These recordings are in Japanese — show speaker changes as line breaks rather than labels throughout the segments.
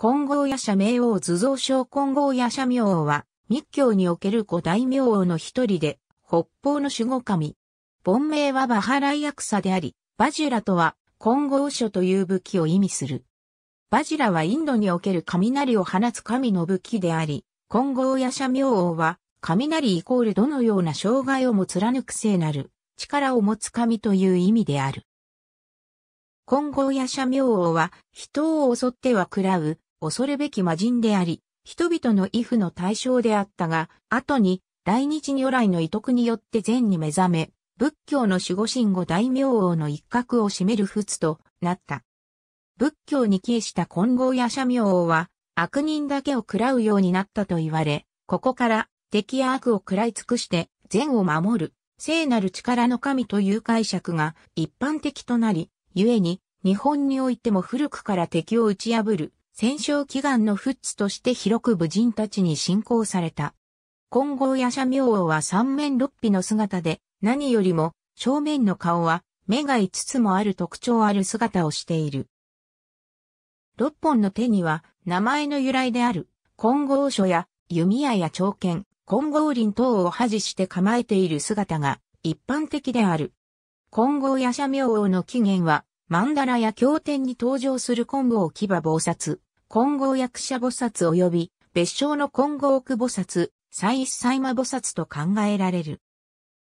金剛夜叉名王図像小金剛夜叉名王は、密教における五大名王の一人で、北方の守護神。本名はバハライアクサであり、バジュラとは、金剛書という武器を意味する。バジュラはインドにおける雷を放つ神の武器であり、金剛夜叉名王は、雷イコールどのような障害をも貫く聖なる、力を持つ神という意味である。金剛夜叉名王は、人を襲っては喰らう、恐るべき魔人であり、人々の畏怖の対象であったが、後に、大日如来の遺徳によって善に目覚め、仏教の守護神護大明王の一角を占める仏となった。仏教に帰依した金剛や社明王は、悪人だけを喰らうようになったと言われ、ここから敵や悪を喰らい尽くして善を守る、聖なる力の神という解釈が一般的となり、故に日本においても古くから敵を打ち破る、戦勝祈願のフッツとして広く武人たちに信仰された。金剛夜叉明王は三面六臂の姿で、何よりも正面の顔は目が5つもある特徴ある姿をしている。六本の手には名前の由来である金剛書や弓矢や長剣、金剛輪等を恥して構えている姿が一般的である。金剛夜叉明王の起源は曼荼羅や経典に登場する金剛牙菩薩、金剛役者菩薩及び別称の金剛区菩薩、最一最魔菩薩と考えられる。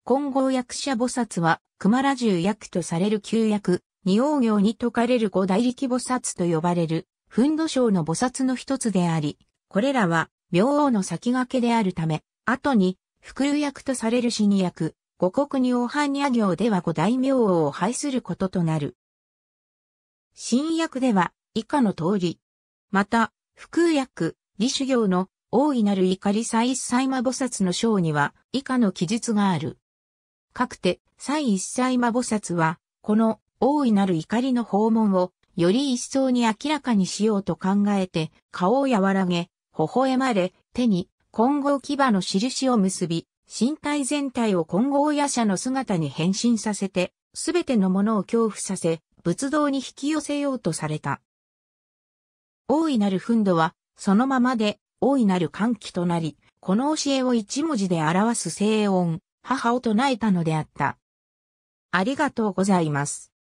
金剛役者菩薩は、熊羅十役とされる旧役、二王行に説かれる五大力菩薩と呼ばれる、奮土省の菩薩の一つであり、これらは、明王の先駆けであるため、後に、福流役とされる死に役、五国二王藩に行では五大明王を排することとなる。新役では、以下の通り、また、福薬、義修行の大いなる怒り再一歳魔菩薩の章には以下の記述がある。かくて、再一歳魔菩薩は、この大いなる怒りの訪問をより一層に明らかにしようと考えて、顔を和らげ、微笑まれ、手に混合牙の印を結び、身体全体を混合夜叉の姿に変身させて、すべてのものを恐怖させ、仏道に引き寄せようとされた。大いなる憤怒は、そのままで、大いなる歓喜となり、この教えを一文字で表す声音、母を唱えたのであった。ありがとうございます。